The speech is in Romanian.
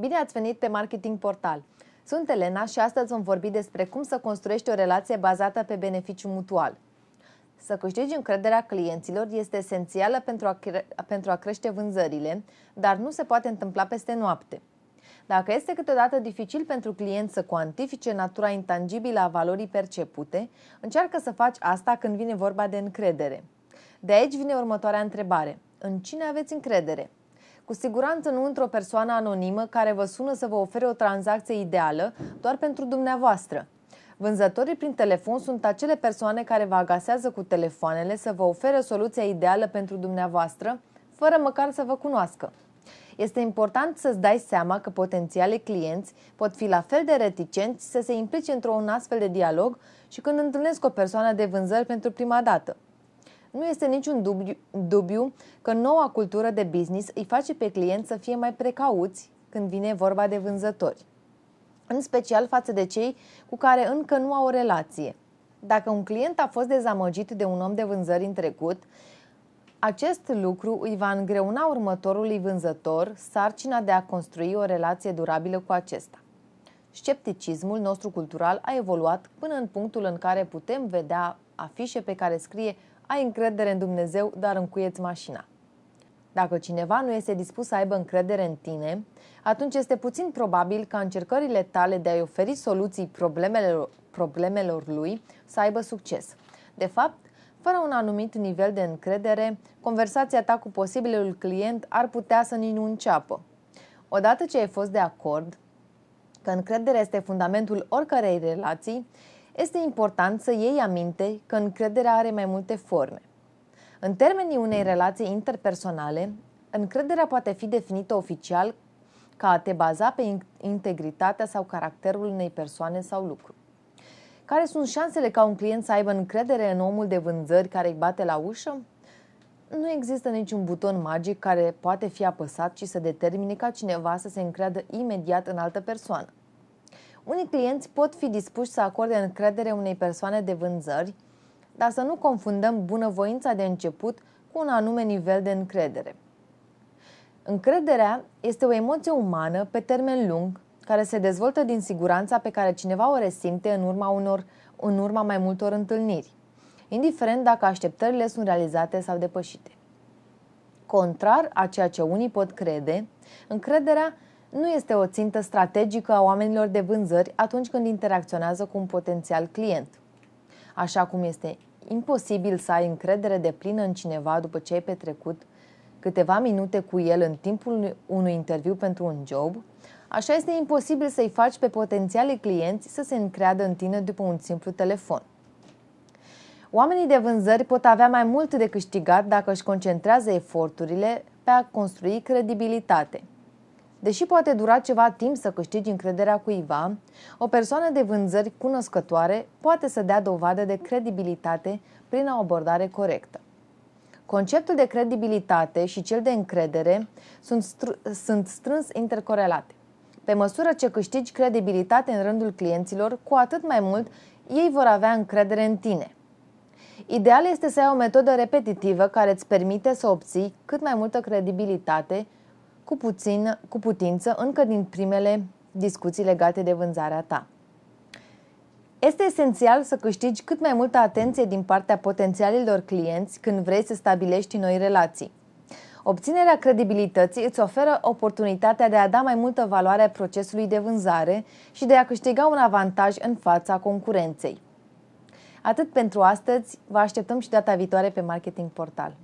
Bine ați venit pe Marketing Portal! Sunt Elena și astăzi vom vorbi despre cum să construiești o relație bazată pe beneficiu mutual. Să câștigi încrederea clienților este esențială pentru a, cre- pentru a crește vânzările, dar nu se poate întâmpla peste noapte. Dacă este câteodată dificil pentru client să cuantifice natura intangibilă a valorii percepute, încearcă să faci asta când vine vorba de încredere. De aici vine următoarea întrebare. În cine aveți încredere? Cu siguranță nu într-o persoană anonimă care vă sună să vă ofere o tranzacție ideală doar pentru dumneavoastră. Vânzătorii prin telefon sunt acele persoane care vă agasează cu telefoanele să vă ofere soluția ideală pentru dumneavoastră, fără măcar să vă cunoască. Este important să-ți dai seama că potențiale clienți pot fi la fel de reticenți să se implice într-un astfel de dialog și când întâlnesc o persoană de vânzări pentru prima dată. Nu este niciun dubiu, dubiu că noua cultură de business îi face pe client să fie mai precauți când vine vorba de vânzători, în special față de cei cu care încă nu au o relație. Dacă un client a fost dezamăgit de un om de vânzări în trecut, acest lucru îi va îngreuna următorului vânzător sarcina de a construi o relație durabilă cu acesta. Scepticismul nostru cultural a evoluat până în punctul în care putem vedea afișe pe care scrie ai încredere în Dumnezeu, dar încuieți mașina. Dacă cineva nu este dispus să aibă încredere în tine, atunci este puțin probabil ca încercările tale de a-i oferi soluții problemelor, problemelor lui să aibă succes. De fapt, fără un anumit nivel de încredere, conversația ta cu posibilul client ar putea să nici nu înceapă. Odată ce ai fost de acord că încrederea este fundamentul oricărei relații, este important să iei aminte că încrederea are mai multe forme. În termenii unei relații interpersonale, încrederea poate fi definită oficial ca a te baza pe integritatea sau caracterul unei persoane sau lucru. Care sunt șansele ca un client să aibă încredere în omul de vânzări care îi bate la ușă? Nu există niciun buton magic care poate fi apăsat și să determine ca cineva să se încreadă imediat în altă persoană. Unii clienți pot fi dispuși să acorde încredere unei persoane de vânzări, dar să nu confundăm bunăvoința de început cu un anume nivel de încredere. Încrederea este o emoție umană pe termen lung care se dezvoltă din siguranța pe care cineva o resimte în urma, unor, în urma mai multor întâlniri, indiferent dacă așteptările sunt realizate sau depășite. Contrar a ceea ce unii pot crede, încrederea nu este o țintă strategică a oamenilor de vânzări atunci când interacționează cu un potențial client. Așa cum este imposibil să ai încredere de plină în cineva după ce ai petrecut câteva minute cu el în timpul unui interviu pentru un job, așa este imposibil să-i faci pe potențialii clienți să se încreadă în tine după un simplu telefon. Oamenii de vânzări pot avea mai mult de câștigat dacă își concentrează eforturile pe a construi credibilitate – Deși poate dura ceva timp să câștigi încrederea cuiva, o persoană de vânzări cunoscătoare poate să dea dovadă de credibilitate prin o abordare corectă. Conceptul de credibilitate și cel de încredere sunt, str- sunt strâns intercorelate. Pe măsură ce câștigi credibilitate în rândul clienților, cu atât mai mult ei vor avea încredere în tine. Ideal este să ai o metodă repetitivă care îți permite să obții cât mai multă credibilitate cu, puțin, cu putință încă din primele discuții legate de vânzarea ta. Este esențial să câștigi cât mai multă atenție din partea potențialilor clienți când vrei să stabilești noi relații. Obținerea credibilității îți oferă oportunitatea de a da mai multă valoare procesului de vânzare și de a câștiga un avantaj în fața concurenței. Atât pentru astăzi, vă așteptăm și data viitoare pe Marketing Portal.